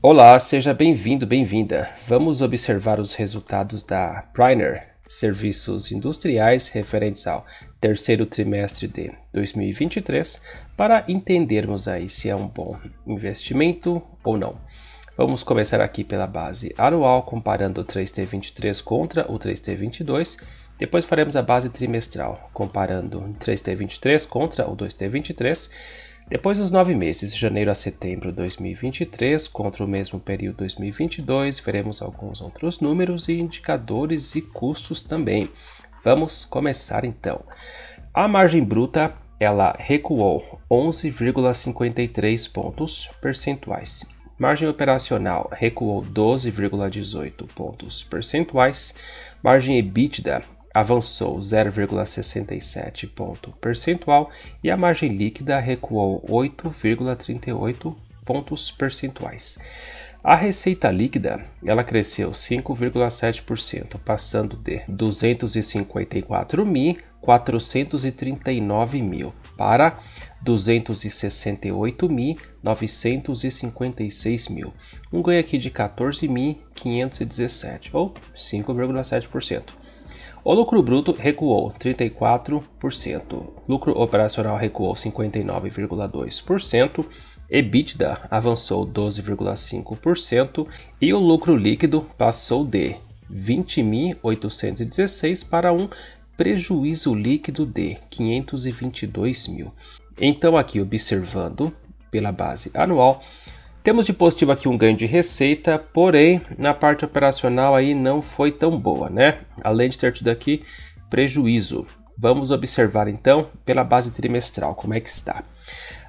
Olá, seja bem-vindo, bem-vinda. Vamos observar os resultados da Priner Serviços Industriais referentes ao terceiro trimestre de 2023 para entendermos aí se é um bom investimento ou não. Vamos começar aqui pela base anual, comparando o 3T23 contra o 3T22. Depois faremos a base trimestral, comparando o 3T23 contra o 2T23 depois dos nove meses, de janeiro a setembro de 2023, contra o mesmo período 2022, veremos alguns outros números e indicadores e custos também. Vamos começar então. A margem bruta ela recuou 11,53 pontos percentuais. Margem operacional recuou 12,18 pontos percentuais. Margem EBITDA avançou 0,67 ponto percentual e a margem líquida recuou 8,38 pontos percentuais. A receita líquida, ela cresceu 5,7%, passando de 254 mil para 268 mil, um ganho aqui de 14.517 ou 5,7%. O lucro bruto recuou 34%, lucro operacional recuou 59,2%, EBITDA avançou 12,5% e o lucro líquido passou de 20.816 para um prejuízo líquido de 522 mil. Então, aqui observando pela base anual, temos de positivo aqui um ganho de receita, porém na parte operacional aí não foi tão boa, né? Além de ter tido aqui prejuízo. Vamos observar então pela base trimestral como é que está.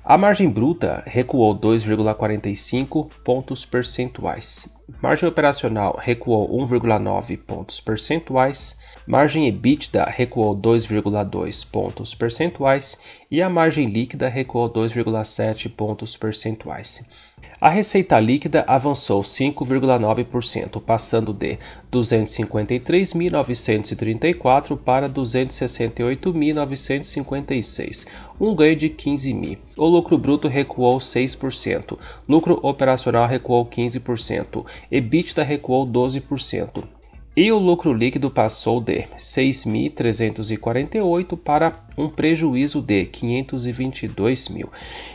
A margem bruta recuou 2,45 pontos percentuais. Margem operacional recuou 1,9 pontos percentuais. Margem EBITDA recuou 2,2 pontos percentuais e a margem líquida recuou 2,7 pontos percentuais. A receita líquida avançou 5,9%, passando de 253.934 para 268.956, um ganho de 15 mil. O lucro bruto recuou 6%, lucro operacional recuou 15%, EBITDA recuou 12%. E o lucro líquido passou de 6.348 para um prejuízo de 522 mil.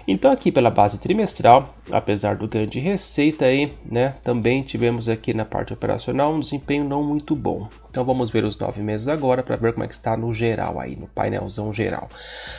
Então aqui pela base trimestral, apesar do ganho de receita aí, né, também tivemos aqui na parte operacional um desempenho não muito bom. Então vamos ver os nove meses agora para ver como é que está no geral aí, no painelzão geral.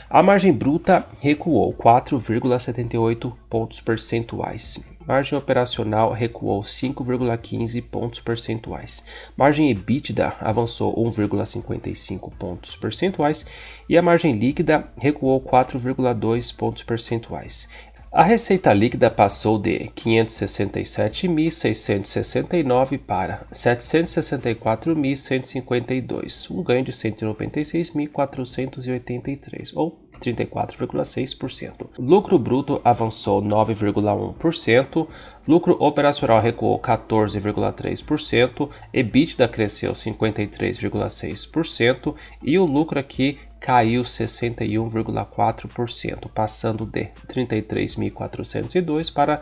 A margem bruta recuou 4,78 pontos percentuais. Margem operacional recuou 5,15 pontos percentuais. Margem EBITDA avançou 1,55 pontos percentuais e a margem margem líquida recuou 4,2 pontos percentuais. A receita líquida passou de 567.669 para 764.152, um ganho de 196.483, ou 34,6%. Lucro bruto avançou 9,1%, lucro operacional recuou 14,3%, EBITDA cresceu 53,6% e o lucro aqui caiu 61,4%, passando de 33.402 para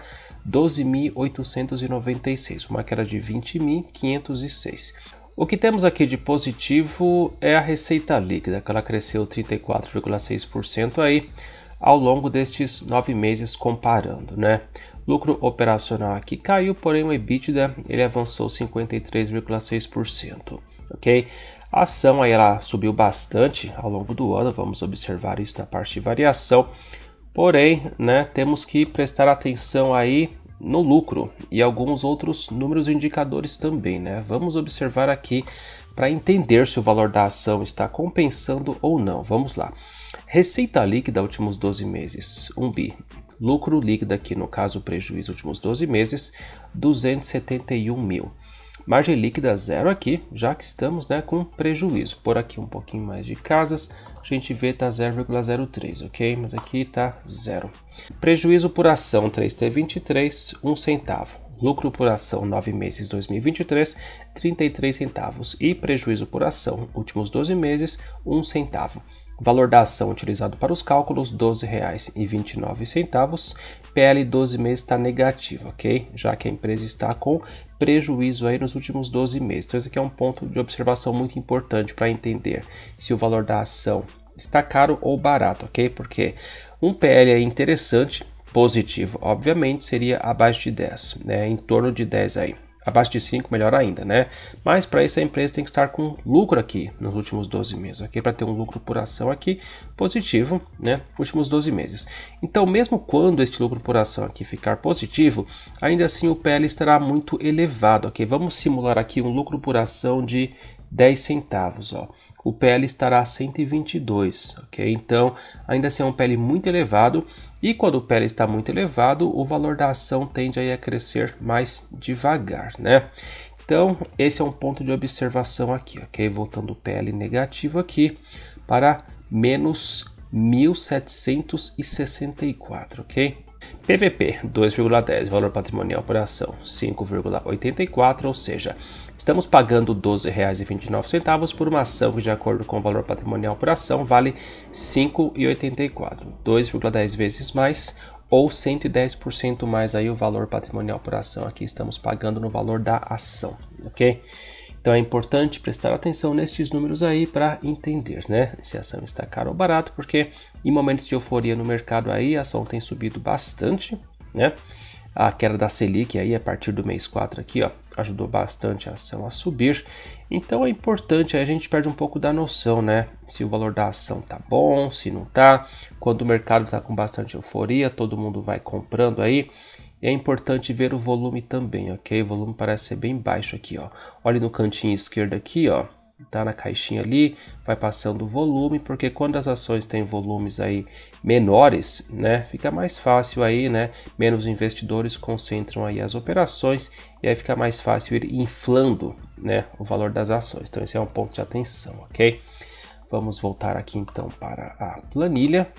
12.896, uma queda de 20.506. O que temos aqui de positivo é a receita líquida, que ela cresceu 34,6% aí ao longo destes nove meses comparando, né? Lucro operacional aqui caiu, porém o EBITDA ele avançou 53,6%, ok? A ação aí ela subiu bastante ao longo do ano, vamos observar isso na parte de variação. Porém, né, temos que prestar atenção aí no lucro e alguns outros números e indicadores também, né? Vamos observar aqui para entender se o valor da ação está compensando ou não. Vamos lá. Receita líquida últimos 12 meses, 1 bi. Lucro líquido aqui, no caso, prejuízo últimos 12 meses, 271 mil. Margem líquida zero aqui, já que estamos né, com prejuízo. Por aqui um pouquinho mais de casas, a gente vê está 0,03, ok? Mas aqui está zero. Prejuízo por ação 3T23, 1 um centavo. Lucro por ação 9 meses 2023, 33 centavos. E prejuízo por ação últimos 12 meses, 1 um centavo. Valor da ação utilizado para os cálculos R$ 12,29 PL 12 meses está negativo, ok? Já que a empresa está com prejuízo aí nos últimos 12 meses. Então, esse aqui é um ponto de observação muito importante para entender se o valor da ação está caro ou barato, ok? Porque um PL é interessante, positivo, obviamente, seria abaixo de 10, né? Em torno de 10 aí abaixo de 5, melhor ainda, né? Mas para isso a empresa tem que estar com lucro aqui nos últimos 12 meses, ok? Para ter um lucro por ação aqui positivo, né? Últimos 12 meses. Então, mesmo quando este lucro por ação aqui ficar positivo, ainda assim o PL estará muito elevado, ok? Vamos simular aqui um lucro por ação de 10 centavos, ó o PL estará a 122, ok? Então, ainda assim é um PL muito elevado e quando o PL está muito elevado, o valor da ação tende aí a crescer mais devagar, né? Então, esse é um ponto de observação aqui, ok? Voltando o PL negativo aqui para menos 1764, ok? PVP 2,10, valor patrimonial por ação 5,84, ou seja, estamos pagando R$ 12,29 por uma ação que, de acordo com o valor patrimonial por ação, vale 5,84, 2,10 vezes mais ou 110% mais aí o valor patrimonial por ação. Aqui estamos pagando no valor da ação, ok? Então é importante prestar atenção nestes números aí para entender, né? Se a ação está cara ou barato, porque em momentos de euforia no mercado aí a ação tem subido bastante, né? A queda da Selic aí a partir do mês 4 aqui, ó, ajudou bastante a ação a subir. Então é importante, aí a gente perde um pouco da noção, né? Se o valor da ação tá bom, se não tá. Quando o mercado tá com bastante euforia, todo mundo vai comprando aí e é importante ver o volume também, ok? O volume parece ser bem baixo aqui, ó. Olhe no cantinho esquerdo aqui, ó. Tá na caixinha ali, vai passando o volume, porque quando as ações têm volumes aí menores, né? Fica mais fácil aí, né? Menos investidores concentram aí as operações e aí fica mais fácil ir inflando, né? O valor das ações. Então esse é um ponto de atenção, ok? Vamos voltar aqui então para a planilha.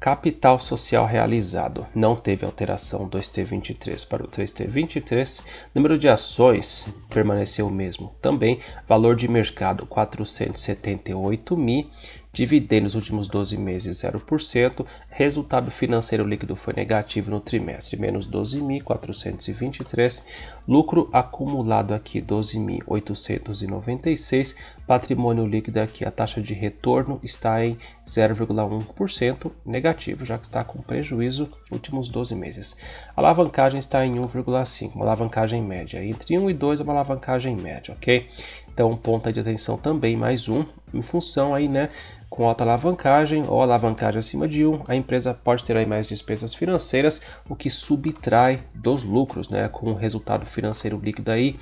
Capital social realizado não teve alteração 2T23 para o 3T23. Número de ações permaneceu o mesmo. Também valor de mercado 478 mil Dividendo nos últimos 12 meses 0%, resultado financeiro líquido foi negativo no trimestre, menos 12.423, lucro acumulado aqui 12.896, patrimônio líquido aqui, a taxa de retorno está em 0,1% negativo, já que está com prejuízo últimos 12 meses. A alavancagem está em 1,5, uma alavancagem média. Entre 1 e 2 é uma alavancagem média, ok? Então, ponta de atenção também, mais um, em função aí, né, com alta alavancagem ou alavancagem acima de 1, a empresa pode ter aí mais despesas financeiras, o que subtrai dos lucros, né? com o resultado financeiro líquido aí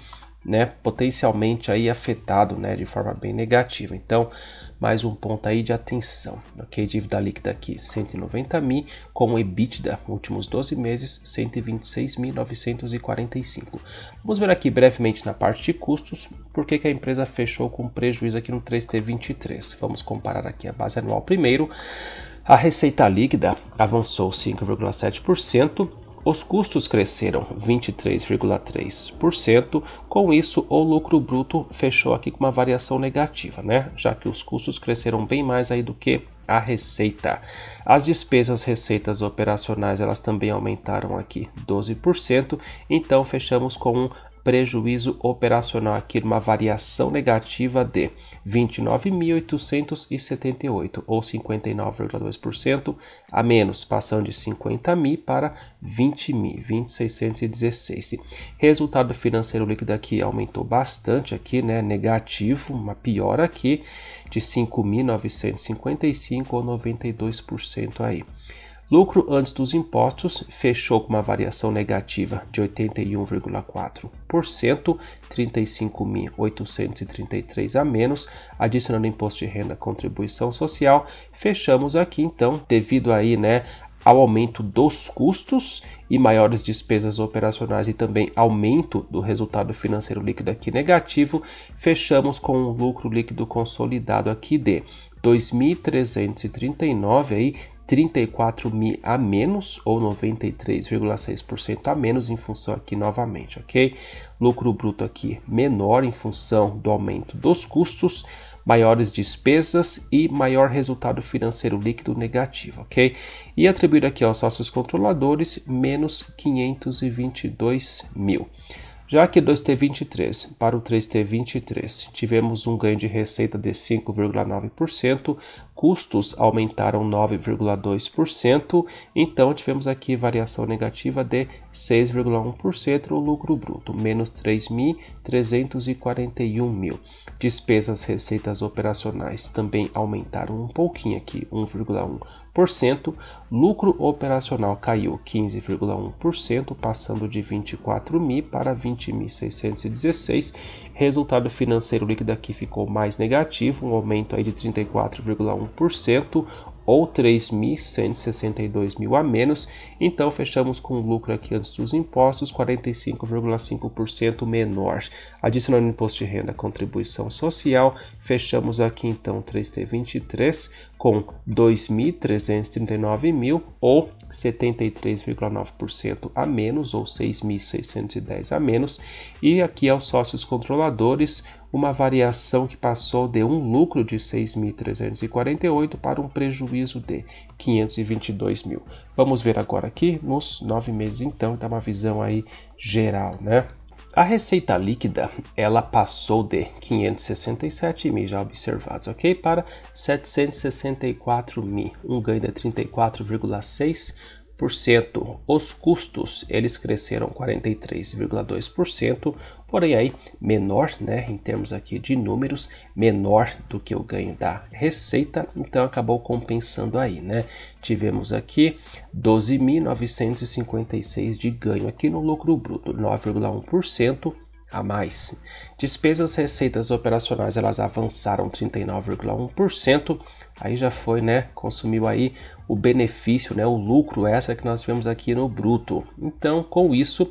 né, potencialmente aí afetado, né, de forma bem negativa. Então, mais um ponto aí de atenção, ok? Dívida líquida aqui, 190 mil, com EBITDA, últimos 12 meses, 126.945. Vamos ver aqui brevemente na parte de custos, por que, que a empresa fechou com prejuízo aqui no 3T23. Vamos comparar aqui a base anual primeiro. A receita líquida avançou 5,7%, os custos cresceram 23,3%, com isso o lucro bruto fechou aqui com uma variação negativa, né? Já que os custos cresceram bem mais aí do que a receita. As despesas receitas operacionais, elas também aumentaram aqui 12%, então fechamos com um prejuízo operacional, aqui uma variação negativa de 29.878 ou 59,2% a menos, passando de 50 mil para 20 mil, 20.616. Resultado financeiro líquido aqui aumentou bastante aqui, né, negativo, uma piora aqui de 5.955 ou 92% aí. Lucro antes dos impostos fechou com uma variação negativa de 81,4%, 35.833 a menos, adicionando imposto de renda, contribuição social. Fechamos aqui então, devido aí, né, ao aumento dos custos e maiores despesas operacionais e também aumento do resultado financeiro líquido aqui negativo, fechamos com um lucro líquido consolidado aqui de 2.339 aí 34 mil a menos, ou 93,6% a menos, em função aqui novamente, ok? Lucro bruto aqui menor em função do aumento dos custos, maiores despesas e maior resultado financeiro líquido negativo, ok? E atribuir aqui aos sócios controladores menos 522 mil. Já que 2T23 para o 3T23 tivemos um ganho de receita de 5,9%, custos aumentaram 9,2%, então tivemos aqui variação negativa de 6,1% no lucro bruto, menos 3.341 mil. Despesas receitas operacionais também aumentaram um pouquinho aqui, 1,1% lucro operacional caiu 15,1%, passando de 24.000 para 20.616. Resultado financeiro líquido aqui ficou mais negativo, um aumento aí de 34,1%, ou 3.162 mil a menos, então fechamos com um lucro aqui antes dos impostos 45,5% menor. Adicionando imposto de renda, contribuição social, fechamos aqui então 3T23 com 2.339 mil ou 73,9% a menos ou 6.610 a menos e aqui aos sócios controladores uma variação que passou de um lucro de 6.348 para um prejuízo de 522 mil. Vamos ver agora aqui nos nove meses, então, dá então, uma visão aí geral, né? A receita líquida, ela passou de 567 mil já observados, ok? Para 764 mil, um ganho de 34,6%. Os custos, eles cresceram 43,2%, porém aí menor, né, em termos aqui de números, menor do que o ganho da receita, então acabou compensando aí, né? Tivemos aqui 12.956 de ganho aqui no lucro bruto, 9,1% a mais. Despesas receitas operacionais elas avançaram 39,1%. Aí já foi, né? Consumiu aí o benefício, né? O lucro essa que nós vimos aqui no bruto. Então, com isso,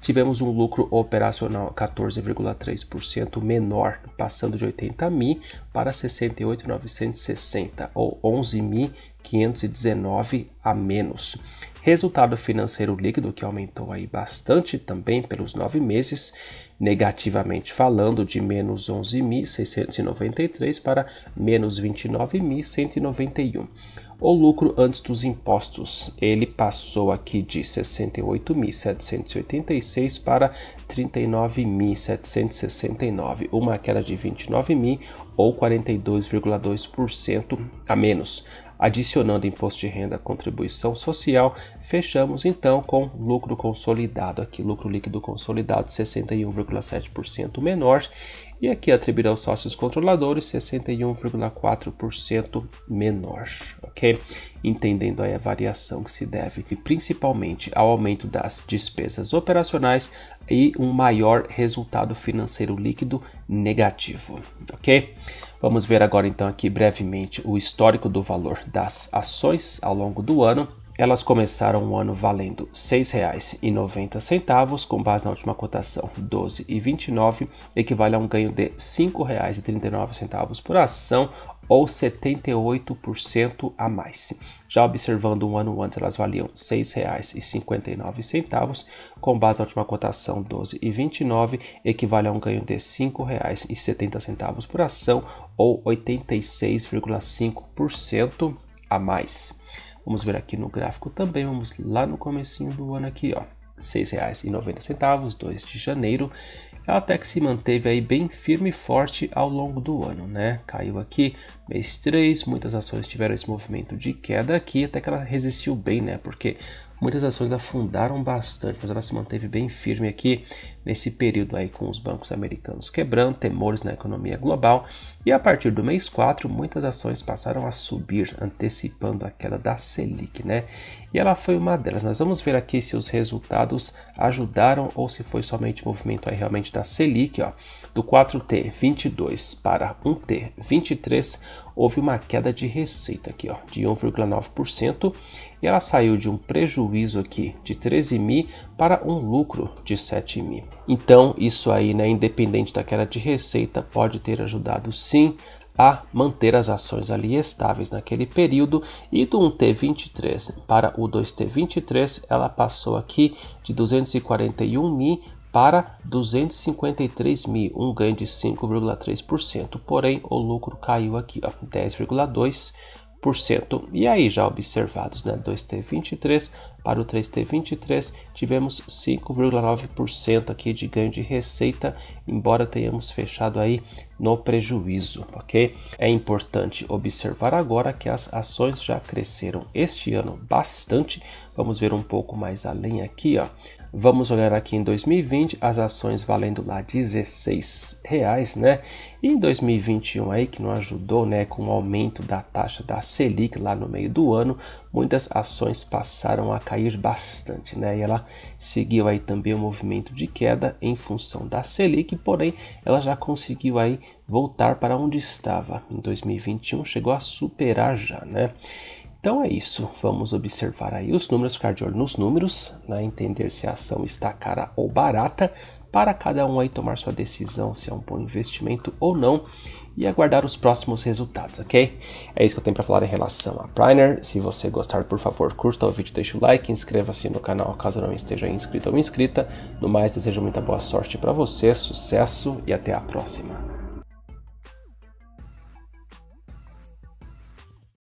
tivemos um lucro operacional 14,3% menor, passando de 80 mil para 68.960 ou 11.519 a menos. Resultado financeiro líquido que aumentou aí bastante também pelos nove meses, negativamente falando, de menos 11.693 para menos 29.191. O lucro antes dos impostos, ele passou aqui de 68.786 para 39.769, uma queda de 29.000 ou 42,2% a menos. Adicionando imposto de renda, contribuição social, fechamos então com lucro consolidado, aqui lucro líquido consolidado 61,7% menor e aqui atribuído aos sócios controladores 61,4% menor, ok? Entendendo aí a variação que se deve principalmente ao aumento das despesas operacionais e um maior resultado financeiro líquido negativo, ok? Vamos ver agora então aqui brevemente o histórico do valor das ações ao longo do ano. Elas começaram o ano valendo R$ 6,90, com base na última cotação R$ 12,29, equivale a um ganho de R$ 5,39 por ação ou 78% a mais. Já observando um ano antes, elas valiam R$ 6,59, com base na última cotação 12,29, equivale a um ganho de R$ 5,70 por ação ou 86,5% a mais. Vamos ver aqui no gráfico também, vamos lá no comecinho do ano aqui, ó. R$ 6,90, 2 de janeiro, ela até que se manteve aí bem firme e forte ao longo do ano, né? Caiu aqui mês 3, muitas ações tiveram esse movimento de queda aqui, até que ela resistiu bem, né? Porque muitas ações afundaram bastante, mas ela se manteve bem firme aqui nesse período aí com os bancos americanos quebrando, temores na economia global, e a partir do mês 4 muitas ações passaram a subir, antecipando a queda da Selic, né? E ela foi uma delas. Nós vamos ver aqui se os resultados ajudaram ou se foi somente o movimento aí realmente da Selic, ó, do 4T 22 para 1T 23, houve uma queda de receita aqui, ó, de 1,9%, e ela saiu de um prejuízo aqui de 13 mil para um lucro de 7 mil. Então, isso aí, né, independente da queda de receita, pode ter ajudado sim a manter as ações ali estáveis naquele período e do 1T23 para o 2T23 ela passou aqui de 241 mil para 253 mil, um ganho de 5,3%. Porém, o lucro caiu aqui, 10,2%. E aí já observados, né, 2T23 para o 3T23, tivemos 5,9% aqui de ganho de receita, embora tenhamos fechado aí no prejuízo, ok? É importante observar agora que as ações já cresceram este ano bastante. Vamos ver um pouco mais além aqui, ó. Vamos olhar aqui em 2020 as ações valendo lá 16 reais, né? E em 2021 aí que não ajudou, né, com o aumento da taxa da Selic lá no meio do ano, muitas ações passaram a cair bastante, né? E ela seguiu aí também o movimento de queda em função da Selic, porém ela já conseguiu aí voltar para onde estava em 2021, chegou a superar já, né? Então é isso, vamos observar aí os números, ficar de olho nos números, né? entender se a ação está cara ou barata, para cada um aí tomar sua decisão se é um bom investimento ou não e aguardar os próximos resultados, ok? É isso que eu tenho para falar em relação a Priner. Se você gostar, por favor, curta o vídeo, deixa o like, inscreva-se no canal caso não esteja inscrito ou inscrita. No mais, desejo muita boa sorte para você, sucesso e até a próxima.